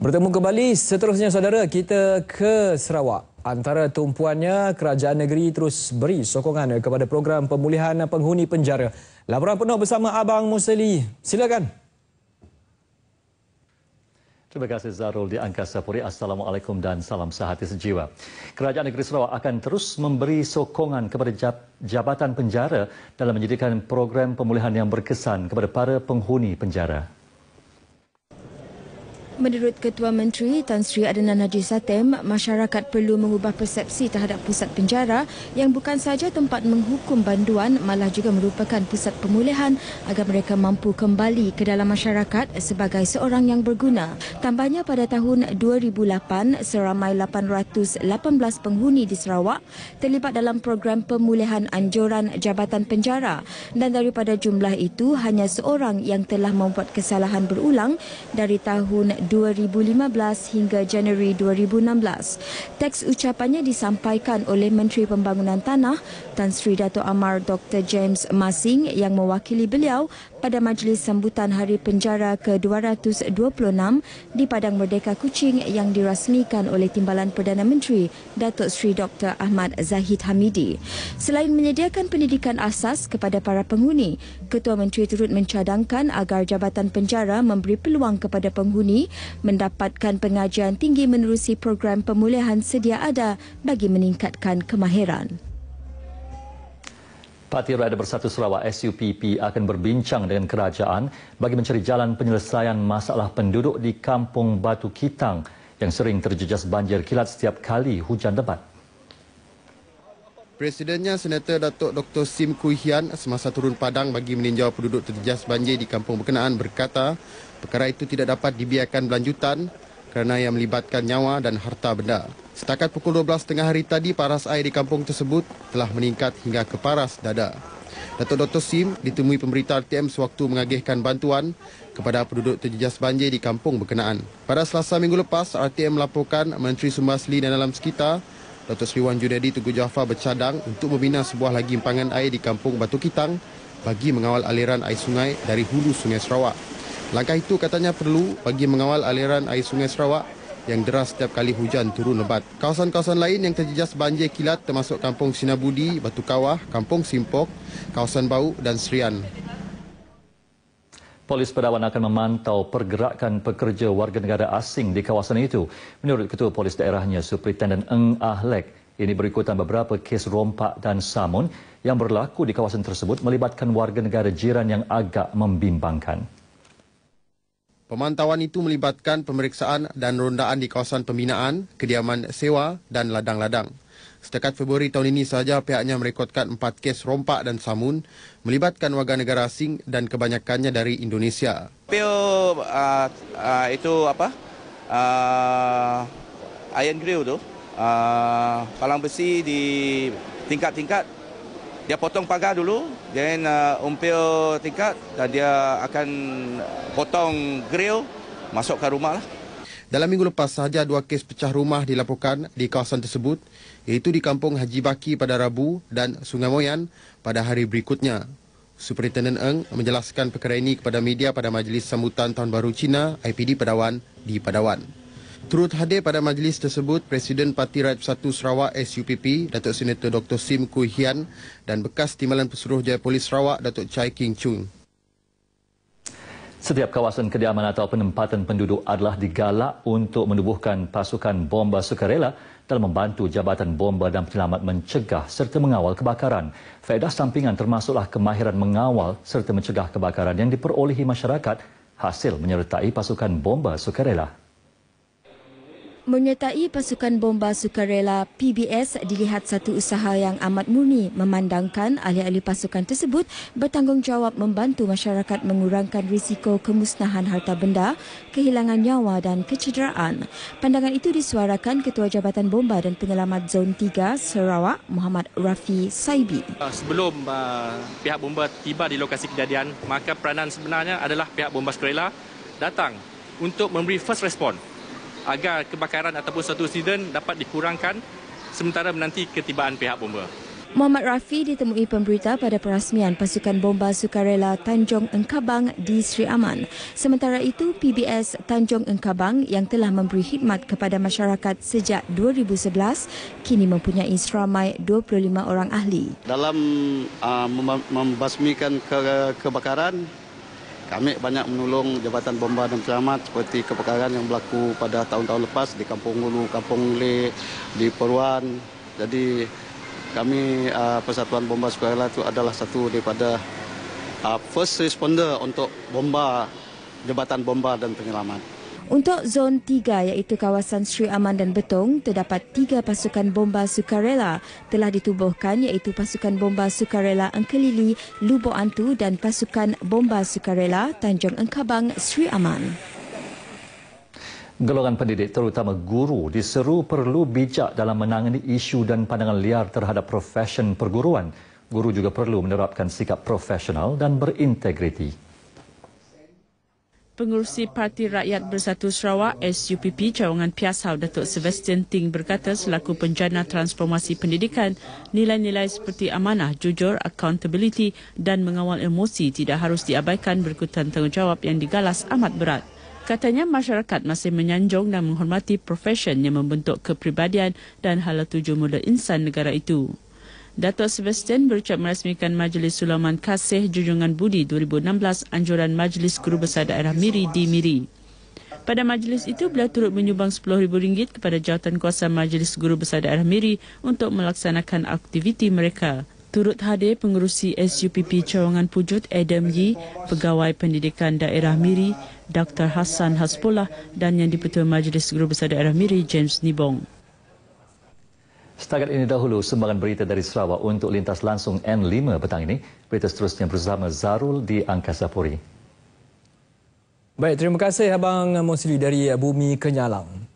Bertemu kembali seterusnya saudara kita ke Sarawak. Antara tumpuannya kerajaan negeri terus beri sokongan kepada program pemulihan penghuni penjara. Laporan penuh bersama Abang Musli. Silakan. Terima kasih Zarul di Angkasa Puri. Assalamualaikum dan salam sehati sejiwa. Kerajaan Negeri Sarawak akan terus memberi sokongan kepada Jabatan Penjara dalam menjadikan program pemulihan yang berkesan kepada para penghuni penjara menurut Ketua Menteri Tan Sri Adnan Haji Satem, masyarakat perlu mengubah persepsi terhadap pusat penjara yang bukan sahaja tempat menghukum banduan malah juga merupakan pusat pemulihan agar mereka mampu kembali ke dalam masyarakat sebagai seorang yang berguna. Tambahnya pada tahun 2008, seramai 818 penghuni di Sarawak terlibat dalam program pemulihan anjuran Jabatan Penjara dan daripada jumlah itu, hanya seorang yang telah membuat kesalahan berulang dari tahun 2015 hingga Januari 2016. Teks ucapannya disampaikan oleh Menteri Pembangunan Tanah Tan Sri Dato' Amar Dr. James Masing yang mewakili beliau pada majlis sambutan Hari Penjara ke-226 di Padang Merdeka Kuching yang dirasmikan oleh Timbalan Perdana Menteri Dato' Sri Dr. Ahmad Zahid Hamidi. Selain menyediakan pendidikan asas kepada para penghuni, Ketua Menteri turut mencadangkan agar Jabatan Penjara memberi peluang kepada penghuni mendapatkan pengajian tinggi menerusi program pemulihan sedia ada bagi meningkatkan kemahiran. Parti Rakyat Bersatu Sarawak SUPP akan berbincang dengan kerajaan bagi mencari jalan penyelesaian masalah penduduk di Kampung Batu Kitang yang sering terjejas banjir kilat setiap kali hujan lebat. Presidennya Senator Datuk Dr. Sim Kui Hian semasa turun padang bagi meninjau penduduk terjejas banjir di kampung berkenaan berkata perkara itu tidak dapat dibiarkan berlanjutan kerana ia melibatkan nyawa dan harta benda. Setakat pukul 12.30 hari tadi, paras air di kampung tersebut telah meningkat hingga ke paras dada. Datuk Dr. Sim ditemui pemberita RTM sewaktu mengagihkan bantuan kepada penduduk terjejas banjir di kampung berkenaan. Pada selasa minggu lepas, RTM melaporkan Menteri Sumber Asli dan Alam Sekitar Dato' Sri Wan Junedi Tugu Jaafar bercadang untuk membina sebuah lagi impangan air di kampung Batu Kitang bagi mengawal aliran air sungai dari hulu Sungai Sarawak. Langkah itu katanya perlu bagi mengawal aliran air Sungai Sarawak yang deras setiap kali hujan turun lebat. Kawasan-kawasan lain yang terjejas banjir kilat termasuk Kampung Sinabudi, Batu Kawah, Kampung Simpok, Kawasan Bau dan Serian. Polis Padawan akan memantau pergerakan pekerja warga negara asing di kawasan itu. Menurut Ketua Polis Daerahnya, Superintendent Eng Ahlek, ini berikutan beberapa kes rompak dan samun yang berlaku di kawasan tersebut melibatkan warga negara jiran yang agak membimbangkan. Pemantauan itu melibatkan pemeriksaan dan rondaan di kawasan pembinaan, kediaman sewa dan ladang-ladang. Setakat Februari tahun ini sahaja pihaknya merekodkan empat kes rompak dan samun melibatkan warga negara asing dan kebanyakannya dari Indonesia. Pio uh, uh, itu apa? Uh, iron grill tu. Uh, palang besi di tingkat-tingkat. Dia potong pagar dulu, Dia uh, umpil tingkat dan dia akan potong grill masuk ke rumah lah. Dalam minggu lepas sahaja dua kes pecah rumah dilaporkan di kawasan tersebut iaitu di kampung Haji Baki pada Rabu dan Sungai Moyan pada hari berikutnya. Superintendent Eng menjelaskan perkara ini kepada media pada majlis sambutan Tahun Baru Cina IPD Padawan di Padawan. Turut hadir pada majlis tersebut Presiden Parti Rakyat Satu Sarawak SUPP Datuk Senator Dr Sim Kui Hian dan bekas Timbalan Pesuruh Jaya Polis Sarawak Datuk Chai King Chung. Setiap kawasan kediaman atau penempatan penduduk adalah digalak untuk menubuhkan pasukan bomba sukarela dalam membantu Jabatan Bomba dan Penyelamat mencegah serta mengawal kebakaran. Faedah sampingan termasuklah kemahiran mengawal serta mencegah kebakaran yang diperolehi masyarakat hasil menyertai pasukan bomba sukarela. Menyertai pasukan bomba sukarela PBS dilihat satu usaha yang amat murni memandangkan ahli-ahli pasukan tersebut bertanggungjawab membantu masyarakat mengurangkan risiko kemusnahan harta benda, kehilangan nyawa dan kecederaan. Pandangan itu disuarakan Ketua Jabatan Bomba dan Penyelamat Zon 3 Sarawak Muhammad Rafi Saibi. Ah, sebelum uh, pihak bomba tiba di lokasi kejadian, maka peranan sebenarnya adalah pihak bomba sukarela datang untuk memberi first response agar kebakaran ataupun suatu insiden dapat dikurangkan sementara menanti ketibaan pihak bomba. Muhammad Rafi ditemui pemberita pada perasmian pasukan bomba sukarela Tanjung Engkabang di Sri Aman. Sementara itu, PBS Tanjung Engkabang yang telah memberi khidmat kepada masyarakat sejak 2011 kini mempunyai seramai 25 orang ahli. Dalam uh, membasmikan ke- kebakaran, kami banyak menolong Jabatan Bomba dan penyelamat seperti kebakaran yang berlaku pada tahun-tahun lepas di Kampung Hulu, Kampung Le, di Peruan. Jadi kami uh, Persatuan Bomba Sukarela itu adalah satu daripada uh, first responder untuk bomba Jabatan Bomba dan Penyelamat. Untuk zon 3 iaitu kawasan Sri Aman dan Betong, terdapat tiga pasukan bomba sukarela telah ditubuhkan iaitu pasukan bomba sukarela Engkelili, Lubuk Antu dan pasukan bomba sukarela Tanjung Engkabang, Sri Aman. Golongan pendidik terutama guru diseru perlu bijak dalam menangani isu dan pandangan liar terhadap profesion perguruan. Guru juga perlu menerapkan sikap profesional dan berintegriti. Pengurusi Parti Rakyat Bersatu Sarawak SUPP Cawangan Piasau Datuk Sebastian Ting berkata selaku penjana transformasi pendidikan nilai-nilai seperti amanah, jujur, accountability dan mengawal emosi tidak harus diabaikan berikutan tanggungjawab yang digalas amat berat. Katanya masyarakat masih menyanjung dan menghormati profesion yang membentuk kepribadian dan hala tuju mula insan negara itu. Dato' Sebastian berucap merasmikan Majlis Sulaman Kasih Jujungan Budi 2016 anjuran Majlis Guru Besar Daerah Miri di Miri. Pada majlis itu, beliau turut menyumbang RM10,000 kepada jawatan kuasa Majlis Guru Besar Daerah Miri untuk melaksanakan aktiviti mereka. Turut hadir pengurusi SUPP Cawangan Pujut Adam Yi, Pegawai Pendidikan Daerah Miri, Dr. Hassan Haspullah dan Yang di Majlis Guru Besar Daerah Miri James Nibong. Setakat ini dahulu sumbangan berita dari Sarawak untuk lintas langsung N5 petang ini. Berita seterusnya bersama Zarul di Angkasa Puri. Baik, terima kasih Abang Mosli dari Bumi Kenyalang.